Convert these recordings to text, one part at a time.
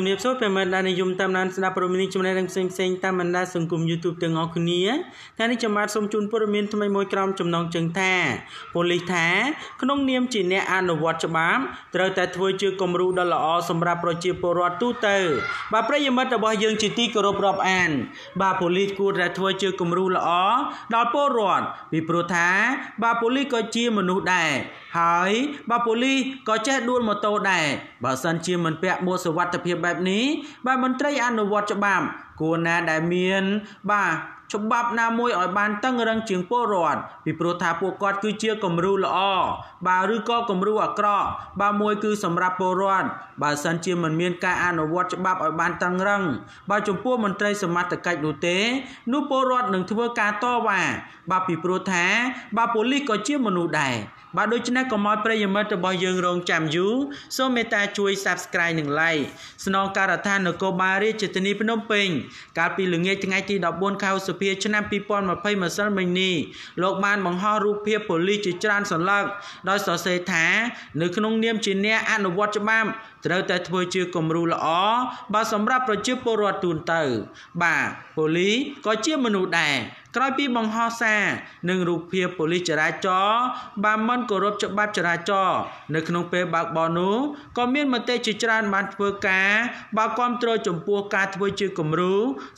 ជំរាបសួរប្រិមិត្តដែលនិយមតាមដានស្ដាប់ព័ត៌មានចំណេះដឹងផ្សេងផ្សេងតាមបណ្ដាសង្គម YouTube ទាំងអស់គ្នាថ្ងៃនេះខ្ញុំបាទសូមជូនព័ត៌មានថ្មីមួយក្រោមចំណងជើងថាប៉ូលីសថាក្នុងនាមជា អ្នកអនុវត្តច្បាប់ត្រូវតែ ធ្វើជាគំរូដ៏ល្អសម្រាប់ប្រជាពលរដ្ឋទូទៅបាទប្រិយមិត្តរបស់យើង ជាទីគោរពរាប់អានបាទប៉ូលីសគួរតែធ្វើជាគំរូល្អដល់ពលរដ្ឋពីព្រោះថាបាទប៉ូលីសក៏ជាមនុស្សដែរហើយបាទប៉ូលីសក៏ចេះដួលម៉ូតូដែរបើសិនជាមិនពាក់មួកសុវត្ថិភាពបែបនេះបើមន្ត្រីអនុវត្តច្បាប់គួរណាដែលមាន បាទច្បាប់ ណាមួយឲ្យបានតឹងរឹងជាងពលរដ្ឋពីព្រោះថាពួកគាត់គឺជាគំរូល្អបាទឬក៏គំរូអាក្រក់បាទមួយគឺសម្រាប់ពលរដ្ឋបើសិនជាមិនមានការអនុវត្តច្បាប់ឲ្យបានតឹងរឹងបាទចំពោះមន្ត្រីសមត្ថកិច្ចនោះទេនោះពលរដ្ឋនឹងធ្វើការតវ៉ាបាទពីព្រោះថាបាទប៉ូលីសក៏ជាមនុស្សដែរបាទដូច្នេះកុំឲ្យប្រិយមិត្តរបស់យើងរងចាំយូរសូមមេត្តាជួយ Subscribe និង Like ស្នងការដ្ឋាននគរបាលរាជធានីភ្នំពេញកាលពីល្ងាចថ្ងៃទី14ខែឧសភាឆ្នាំ2020ម្សិលមិញនេះលោកបានបង្ហោះរូបភាពប៉ូលីសជាច្រើនសន្លឹកដោយសរសេរថា នៅក្នុងនាមជាអ្នកអនុវត្តច្បាប់ត្រូវតែធ្វើជាគំរូល្អបាទសម្រាប់ប្រជាពលរដ្ឋទូទៅបាទប៉ូលីសក៏ជាមនុស្សដែរក្រោយពីបង្ហោះសារនិងរូបភាពប៉ូលីសចរាចរណ៍បានមិនគោរពច្បាប់ចរាចរណ៍នៅក្នុងពេលបើកបរនោះក៏មានមតិជាច្រើនបានធ្វើការបើគ្រប់គ្រងចំពោះការធ្វើជាគំរូ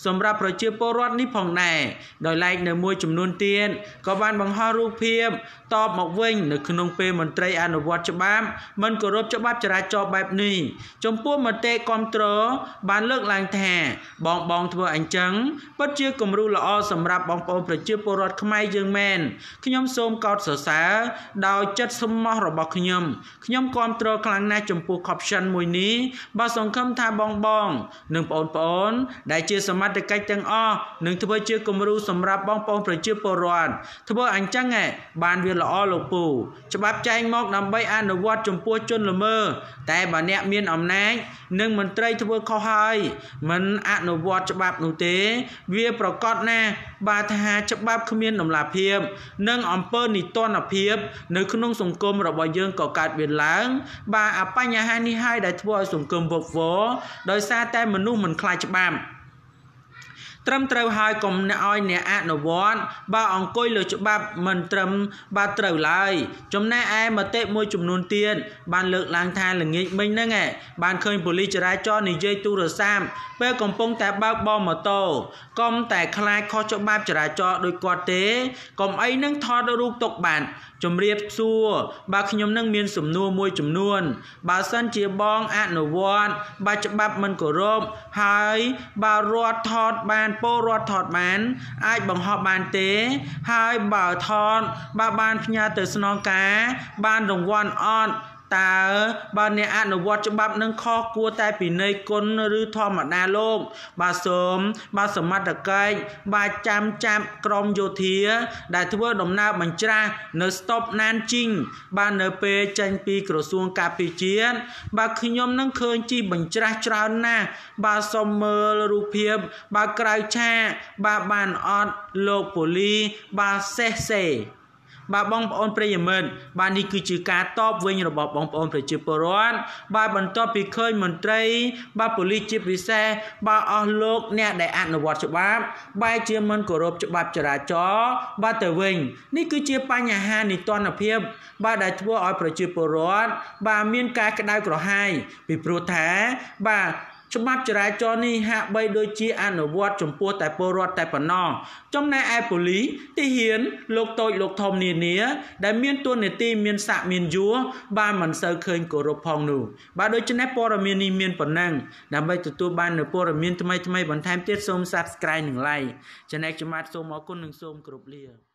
សម្រាប់ប្រជាពលរដ្ឋនេះផងដែរដោយឡែកនៅមួយចំនួនទៀតក៏បាន បង្ហោះរូបភាពតបមកវិញ នៅក្នុងពេលមន្ត្រីអនុវត្តច្បាប់មិនគោរពច្បាប់ចរាចរណ៍បែបនេះយចំពោះមតិគ្រប់គ្រងបានលើកឡើងថាបងបងធ្វើអញ្ចឹងពិតជាគំរូល្អសម្រាប់បងប្អូនប្រជាពលរដ្ឋខ្មែរយើងមែនខ្ញុំសូមកោតសរសើរដោយចិត្តស្មោះរបស់ខ្ញុំខ្ញុំគ្រប់គ្រងខ្លាំងណាស់ចំពោះ caption មួយនេះបើសង្ឃឹមថាបងបងនិងបងប្អូនដែលជាសមត្ថកិច្ចទាំងអស់នឹងធ្វើជាគំរូសម្រាប់បងប្អូនប្រជាពលរដ្ឋធ្វើអញ្ចឹងឯងបានវាល្អលោកពូច្បាប់ចែងមកដើម្បីអនុវត្តចំពោះជនល្មើសតែបើអ្នកអ្នកមានអំណាចនិងមន្ត្រីធ្វើខុសហើយ មិនអនុវត្តច្បាប់នោះទេ វាប្រកាសណាបាទថាច្បាប់គ្មានដំណាភាពនិងអំពើនីតិរដ្ឋភាព នៅក្នុងសង្គមរបស់យើងក៏កើតមានឡើង បាទអបញ្ហានេះហើយដែលធ្វើឲ្យសង្គមវឹកវរដោយសារតែមនុស្សមិនខ្លាចច្បាប់ត្រឹមត្រូវហើយកុំឲ្យអ្នកអនុវត្តបើអង្គុយលើច្បាប់មិនត្រឹមបើត្រូវឡើយចំណែកឯមតិមួយចំនួនទៀតបានលើកឡើងថាល្ងាចមិញហ្នឹងឯងបានឃើញប៉ូលីសចរាចរណ៍និយាយទូរស័ព្ទពេលកំពុងតែបើកបរម៉ូតូកុំតែខ្លាចខុសច្បាប់ចរាចរណ៍ដោយគាត់ទេកុំអីនឹងថតរូបទុកបានជំរាបសួរបើខ្ញុំនឹងមានសំណួរមួយចំនួន បើសិនជាបងអនុវត្តបើច្បាប់មិនគោរពហើយបើរដ្ឋថតបានបានពលរដ្ឋថតបានអាចបង្ហោះបានទេ ហើយបើថតបើបានផ្ញើទៅស្នងការបានរង្វាន់អត់តើបើអ្នកអនុវត្តច្បាប់នឹងខុសគួរតែពិន័យគុណឬធម្មតាលោក បាទសូម បាទសមត្ថកិច្ចបាទចាំចាប់ក្រុមយោធា ដែលធ្វើដំណើរបញ្ច្រាស់នៅស្តុបណានជីងបាទនៅពេលចេញពីក្រសួងការពារជាតិបាទខ្ញុំនឹងឃើញជីបញ្ច្រាស់ច្រើនណាស់បាទសូមមើលរូបភាព បាទក្រៅឆាកបាទបានអត់លោកប៉ូលីបាទសេះសេបាទបងប្អូនប្រិយមិត្តបាទនេះគឺជាការតបវិញរបស់បងប្អូនប្រជាពលរដ្ឋបាទបន្ទាប់ពីឃើញមន្ត្រីបាទប៉ូលីសជាពិសេសបាទអស់លោក អ្នកដែលអនុវត្តច្បាប់បែរជាមិនគោរពច្បាប់ចរាចរណ៍បាទទៅវិញនេះគឺជាបញ្ហានីតិរដ្ឋភាព បាទដែលធ្វើឲ្យ ប្រជាពលរដ្ឋបាទមានការក្តៅក្រហាយពីព្រោះថាបាទច្បាប់ចរាចរណ៍នេះហាក់បីដូចជាអនុវត្តចំពោះតែពលរដ្ឋតែប៉ុណ្ណោះចំណែកឯប៉ូលីសទីហ៊ាន លោកតូចលោកធំនានា ដែលមានទួនាទីមានស័ក្តិមានយួរបានមិនសូវឃើញគោរពផងនោះបាទដូច្នេះព័ត៌មាននេះមានប៉ុណ្ណឹងដើម្បីទទួលបាននូវព័ត៌មានថ្មីៗបន្ថែមទៀតសូម Subscribe និង Like ចំណែកខ្ញុំបាទសូមអរគុណនិងសូមគោរពលា